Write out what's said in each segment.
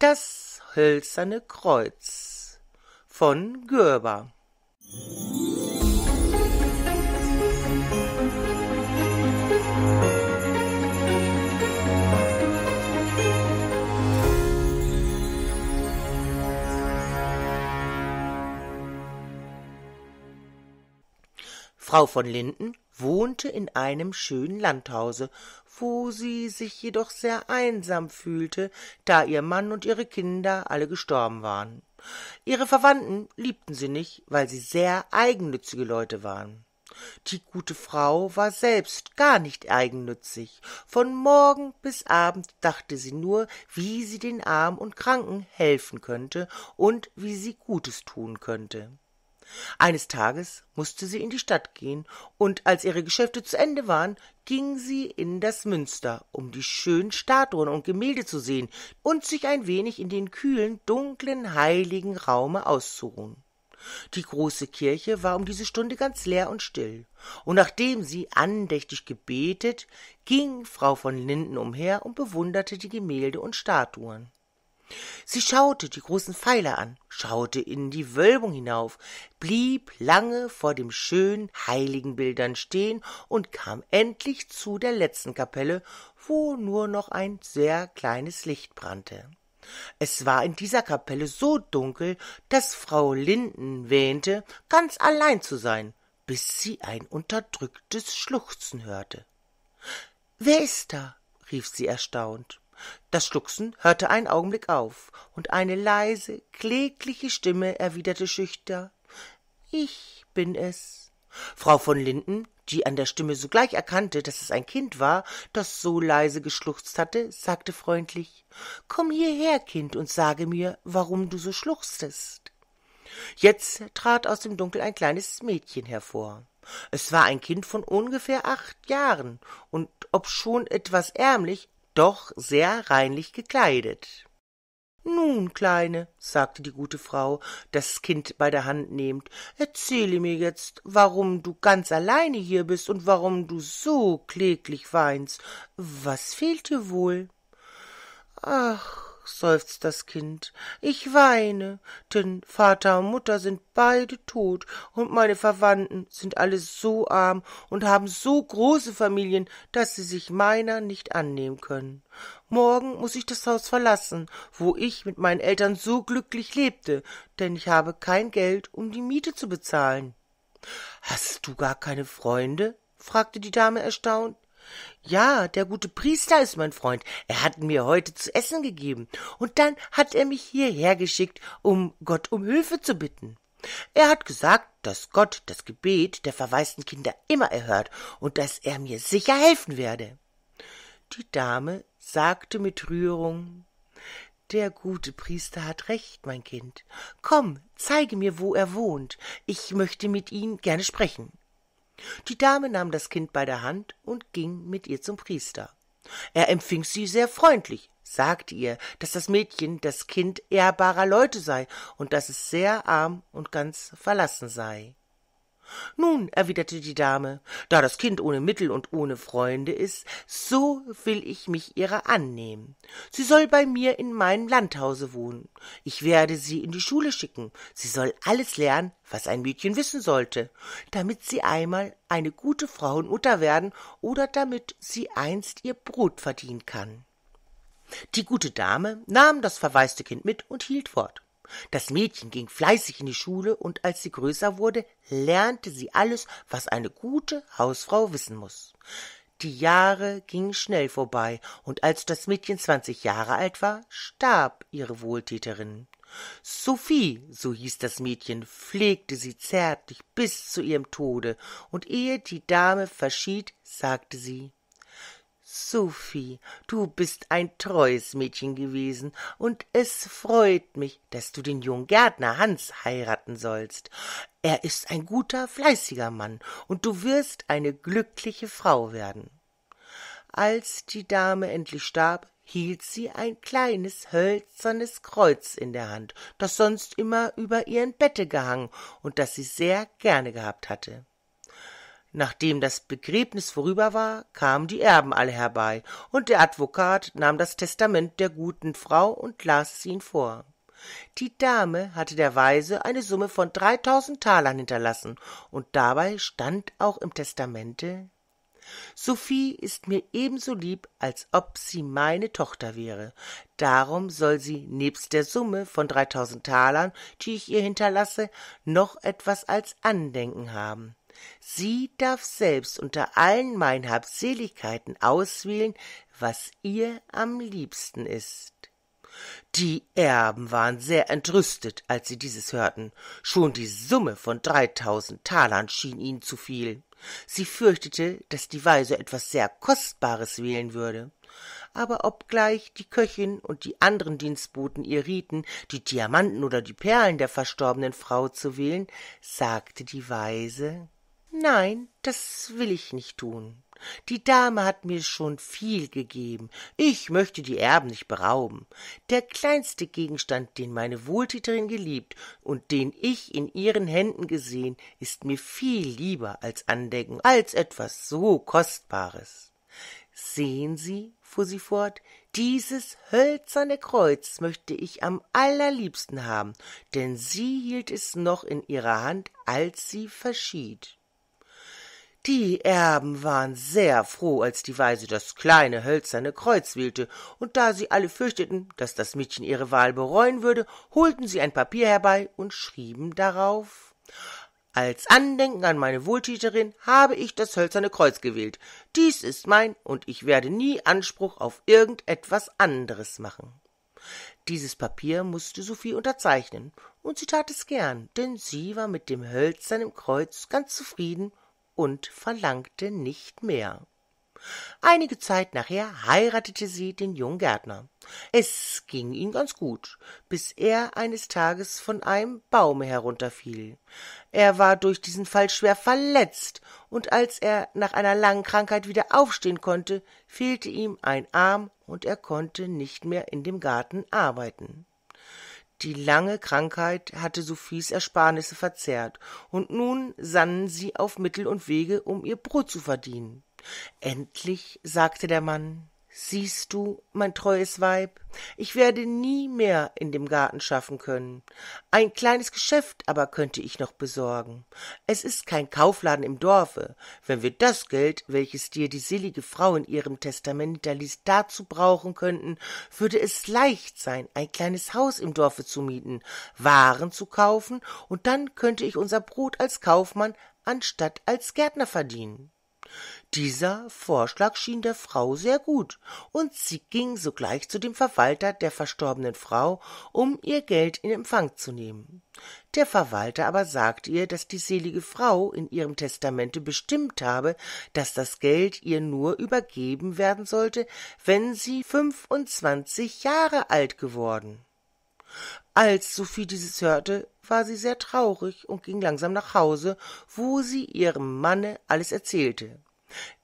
Das hölzerne Kreuz von Görber. Frau von Linden wohnte in einem schönen Landhause, wo sie sich jedoch sehr einsam fühlte, da ihr Mann und ihre Kinder alle gestorben waren. Ihre Verwandten liebten sie nicht, weil sie sehr eigennützige Leute waren. Die gute Frau war selbst gar nicht eigennützig. Von morgen bis abend dachte sie nur, wie sie den Armen und Kranken helfen könnte und wie sie Gutes tun könnte. Eines Tages musste sie in die Stadt gehen, und als ihre Geschäfte zu Ende waren, ging sie in das Münster, um die schönen Statuen und Gemälde zu sehen und sich ein wenig in den kühlen, dunklen, heiligen Raume auszuruhen. Die große Kirche war um diese Stunde ganz leer und still, und nachdem sie andächtig gebetet, ging Frau von Linden umher und bewunderte die Gemälde und Statuen. Sie schaute die großen Pfeiler an, schaute in die Wölbung hinauf, blieb lange vor dem schönen Heiligenbildern stehen und kam endlich zu der letzten Kapelle, wo nur noch ein sehr kleines Licht brannte. Es war in dieser Kapelle so dunkel, dass Frau Linden wähnte, ganz allein zu sein, bis sie ein unterdrücktes Schluchzen hörte. Wer ist da? rief sie erstaunt. Das Schluchzen hörte einen Augenblick auf, und eine leise, klägliche Stimme erwiderte schüchtern Ich bin es. Frau von Linden, die an der Stimme sogleich erkannte, dass es ein Kind war, das so leise geschluchzt hatte, sagte freundlich Komm hierher, Kind, und sage mir, warum du so schluchztest. Jetzt trat aus dem Dunkel ein kleines Mädchen hervor. Es war ein Kind von ungefähr acht Jahren und obschon etwas ärmlich, doch sehr reinlich gekleidet. Nun, Kleine, sagte die gute Frau, das Kind bei der Hand nehmend, erzähle mir jetzt, warum du ganz alleine hier bist und warum du so kläglich weinst. Was fehlt dir wohl? Ach, seufzt das Kind, ich weine, denn Vater und Mutter sind beide tot und meine Verwandten sind alle so arm und haben so große Familien, dass sie sich meiner nicht annehmen können. Morgen muß ich das Haus verlassen, wo ich mit meinen Eltern so glücklich lebte, denn ich habe kein Geld, um die Miete zu bezahlen. Hast du gar keine Freunde? fragte die Dame erstaunt. Ja, der gute Priester ist mein Freund. Er hat mir heute zu essen gegeben. Und dann hat er mich hierher geschickt, um Gott um Hilfe zu bitten. Er hat gesagt, dass Gott das Gebet der verwaisten Kinder immer erhört und dass er mir sicher helfen werde. Die Dame sagte mit Rührung Der gute Priester hat recht, mein Kind. Komm, zeige mir, wo er wohnt. Ich möchte mit ihm gerne sprechen. Die Dame nahm das Kind bei der Hand und ging mit ihr zum Priester. Er empfing sie sehr freundlich, sagte ihr, dass das Mädchen das Kind ehrbarer Leute sei und dass es sehr arm und ganz verlassen sei nun erwiderte die dame da das kind ohne mittel und ohne freunde ist so will ich mich ihrer annehmen sie soll bei mir in meinem landhause wohnen ich werde sie in die schule schicken sie soll alles lernen was ein mädchen wissen sollte damit sie einmal eine gute frauenmutter werden oder damit sie einst ihr brot verdienen kann die gute dame nahm das verwaiste kind mit und hielt fort. Das Mädchen ging fleißig in die Schule und als sie größer wurde, lernte sie alles, was eine gute Hausfrau wissen muss. Die Jahre gingen schnell vorbei, und als das Mädchen zwanzig Jahre alt war, starb ihre Wohltäterin. Sophie, so hieß das Mädchen, pflegte sie zärtlich bis zu ihrem Tode, und ehe die Dame verschied, sagte sie Sophie, du bist ein treues Mädchen gewesen, und es freut mich, dass du den jungen Gärtner Hans heiraten sollst. Er ist ein guter, fleißiger Mann, und du wirst eine glückliche Frau werden. Als die Dame endlich starb, hielt sie ein kleines hölzernes Kreuz in der Hand, das sonst immer über ihrem Bette gehangen und das sie sehr gerne gehabt hatte. Nachdem das Begräbnis vorüber war, kamen die Erben alle herbei, und der Advokat nahm das Testament der guten Frau und las es ihnen vor. Die Dame hatte der Weise eine Summe von dreitausend Talern hinterlassen, und dabei stand auch im Testamente Sophie ist mir ebenso lieb, als ob sie meine Tochter wäre. Darum soll sie nebst der Summe von dreitausend Talern, die ich ihr hinterlasse, noch etwas als Andenken haben. Sie darf selbst unter allen meinen Habseligkeiten auswählen, was ihr am liebsten ist. Die Erben waren sehr entrüstet, als sie dieses hörten. Schon die Summe von dreitausend Talern schien ihnen zu viel. Sie fürchtete, daß die Weise etwas sehr Kostbares wählen würde. Aber obgleich die Köchin und die anderen Dienstboten ihr rieten, die Diamanten oder die Perlen der verstorbenen Frau zu wählen, sagte die Weise Nein, das will ich nicht tun. Die Dame hat mir schon viel gegeben. Ich möchte die Erben nicht berauben. Der kleinste Gegenstand, den meine Wohltäterin geliebt und den ich in ihren Händen gesehen, ist mir viel lieber als Andenken, als etwas so Kostbares. Sehen Sie, fuhr sie fort, dieses hölzerne Kreuz möchte ich am allerliebsten haben, denn sie hielt es noch in ihrer Hand, als sie verschied. Die Erben waren sehr froh, als die Weise das kleine hölzerne Kreuz wählte, und da sie alle fürchteten, dass das Mädchen ihre Wahl bereuen würde, holten sie ein Papier herbei und schrieben darauf Als Andenken an meine Wohltäterin habe ich das hölzerne Kreuz gewählt. Dies ist mein, und ich werde nie Anspruch auf irgendetwas anderes machen. Dieses Papier musste Sophie unterzeichnen, und sie tat es gern, denn sie war mit dem hölzernen Kreuz ganz zufrieden und verlangte nicht mehr. Einige Zeit nachher heiratete sie den jungen Gärtner. Es ging ihm ganz gut, bis er eines Tages von einem Baume herunterfiel. Er war durch diesen Fall schwer verletzt, und als er nach einer langen Krankheit wieder aufstehen konnte, fehlte ihm ein Arm, und er konnte nicht mehr in dem Garten arbeiten. Die lange Krankheit hatte Sophies Ersparnisse verzehrt, und nun sannen sie auf Mittel und Wege, um ihr Brot zu verdienen. Endlich sagte der Mann Siehst du, mein treues Weib, ich werde nie mehr in dem Garten schaffen können. Ein kleines Geschäft aber könnte ich noch besorgen. Es ist kein Kaufladen im Dorfe. Wenn wir das Geld, welches dir die selige Frau in ihrem Testament hinterließ, dazu brauchen könnten, würde es leicht sein, ein kleines Haus im Dorfe zu mieten, Waren zu kaufen, und dann könnte ich unser Brot als Kaufmann anstatt als Gärtner verdienen. Dieser Vorschlag schien der Frau sehr gut, und sie ging sogleich zu dem Verwalter der verstorbenen Frau, um ihr Geld in Empfang zu nehmen. Der Verwalter aber sagte ihr, dass die selige Frau in ihrem Testamente bestimmt habe, dass das Geld ihr nur übergeben werden sollte, wenn sie fünfundzwanzig Jahre alt geworden. Als Sophie dieses hörte, war sie sehr traurig und ging langsam nach Hause, wo sie ihrem Manne alles erzählte.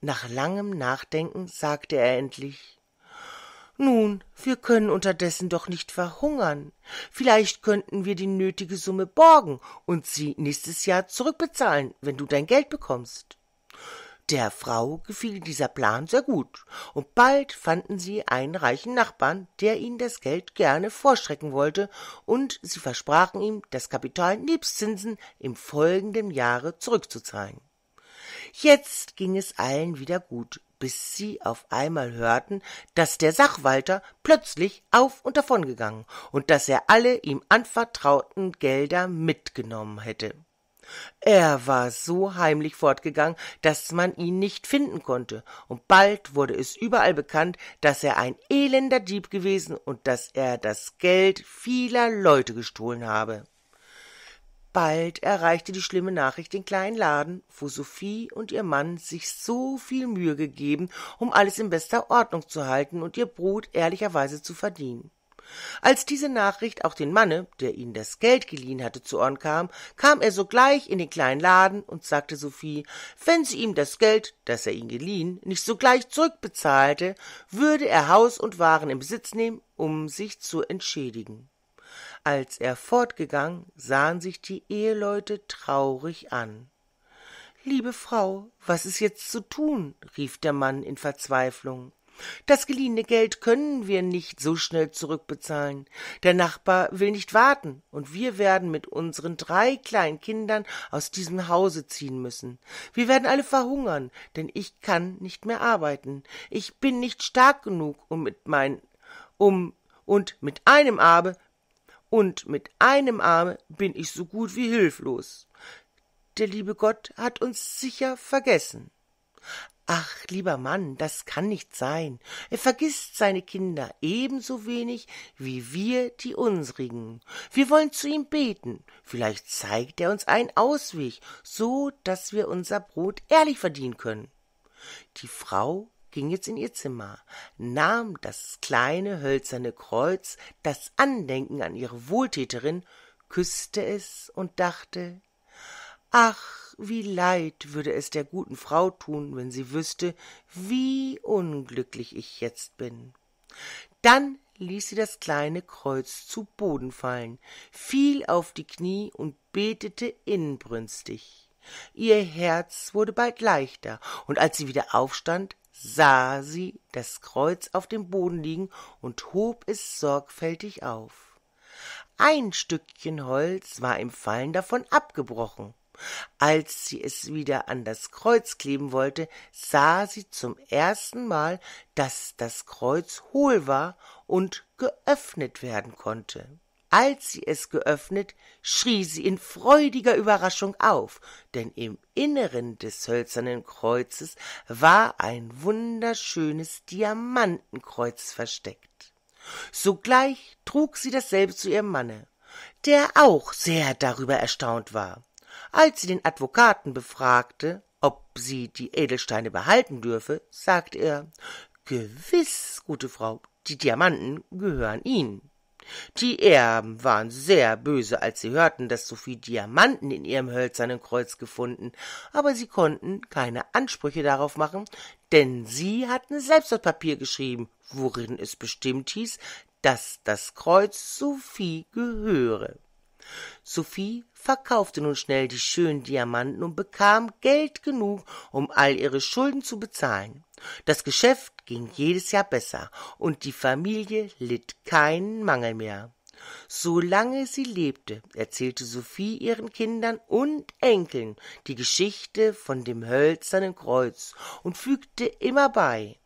Nach langem Nachdenken sagte er endlich Nun, wir können unterdessen doch nicht verhungern. Vielleicht könnten wir die nötige Summe borgen und sie nächstes Jahr zurückbezahlen, wenn du dein Geld bekommst. Der Frau gefiel dieser Plan sehr gut, und bald fanden sie einen reichen Nachbarn, der ihnen das Geld gerne vorstrecken wollte, und sie versprachen ihm, das Kapital nebst Zinsen im folgenden Jahre zurückzuzahlen. Jetzt ging es allen wieder gut, bis sie auf einmal hörten, dass der Sachwalter plötzlich auf und davon gegangen und dass er alle ihm anvertrauten Gelder mitgenommen hätte. Er war so heimlich fortgegangen, dass man ihn nicht finden konnte, und bald wurde es überall bekannt, dass er ein elender Dieb gewesen und dass er das Geld vieler Leute gestohlen habe. Bald erreichte die schlimme Nachricht den kleinen Laden, wo Sophie und ihr Mann sich so viel Mühe gegeben, um alles in bester Ordnung zu halten und ihr Brot ehrlicherweise zu verdienen. Als diese Nachricht auch den Manne, der ihnen das Geld geliehen hatte, zu Ohren kam, kam er sogleich in den kleinen Laden und sagte Sophie, wenn sie ihm das Geld, das er ihnen geliehen, nicht sogleich zurückbezahlte, würde er Haus und Waren in Besitz nehmen, um sich zu entschädigen. Als er fortgegangen, sahen sich die Eheleute traurig an. Liebe Frau, was ist jetzt zu tun? rief der Mann in Verzweiflung. Das geliehene Geld können wir nicht so schnell zurückbezahlen. Der Nachbar will nicht warten, und wir werden mit unseren drei kleinen Kindern aus diesem Hause ziehen müssen. Wir werden alle verhungern, denn ich kann nicht mehr arbeiten. Ich bin nicht stark genug, um mit mein um und mit einem Abe und mit einem Arme bin ich so gut wie hilflos. Der liebe Gott hat uns sicher vergessen. Ach, lieber Mann, das kann nicht sein. Er vergisst seine Kinder ebenso wenig wie wir die unsrigen. Wir wollen zu ihm beten. Vielleicht zeigt er uns einen Ausweg, so dass wir unser Brot ehrlich verdienen können. Die Frau ging jetzt in ihr Zimmer, nahm das kleine hölzerne Kreuz, das Andenken an ihre Wohltäterin, küßte es und dachte Ach, wie leid würde es der guten Frau tun, wenn sie wüsste, wie unglücklich ich jetzt bin. Dann ließ sie das kleine Kreuz zu Boden fallen, fiel auf die Knie und betete inbrünstig. Ihr Herz wurde bald leichter, und als sie wieder aufstand, sah sie das Kreuz auf dem Boden liegen und hob es sorgfältig auf. Ein Stückchen Holz war im Fallen davon abgebrochen. Als sie es wieder an das Kreuz kleben wollte, sah sie zum ersten Mal, dass das Kreuz hohl war und geöffnet werden konnte. Als sie es geöffnet, schrie sie in freudiger Überraschung auf, denn im Inneren des hölzernen Kreuzes war ein wunderschönes Diamantenkreuz versteckt. Sogleich trug sie dasselbe zu ihrem Manne, der auch sehr darüber erstaunt war. Als sie den Advokaten befragte, ob sie die Edelsteine behalten dürfe, sagte er Gewiß, gute Frau, die Diamanten gehören Ihnen. Die Erben waren sehr böse, als sie hörten, dass Sophie Diamanten in ihrem hölzernen Kreuz gefunden, aber sie konnten keine Ansprüche darauf machen, denn sie hatten selbst das Papier geschrieben, worin es bestimmt hieß, dass das Kreuz Sophie gehöre. Sophie verkaufte nun schnell die schönen Diamanten und bekam Geld genug, um all ihre Schulden zu bezahlen. Das Geschäft ging jedes Jahr besser, und die Familie litt keinen Mangel mehr. Solange sie lebte, erzählte Sophie ihren Kindern und Enkeln die Geschichte von dem hölzernen Kreuz und fügte immer bei.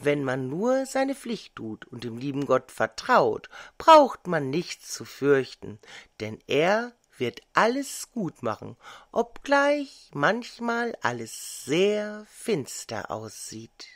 Wenn man nur seine Pflicht tut und dem lieben Gott vertraut, braucht man nichts zu fürchten, denn er wird alles gut machen, obgleich manchmal alles sehr finster aussieht.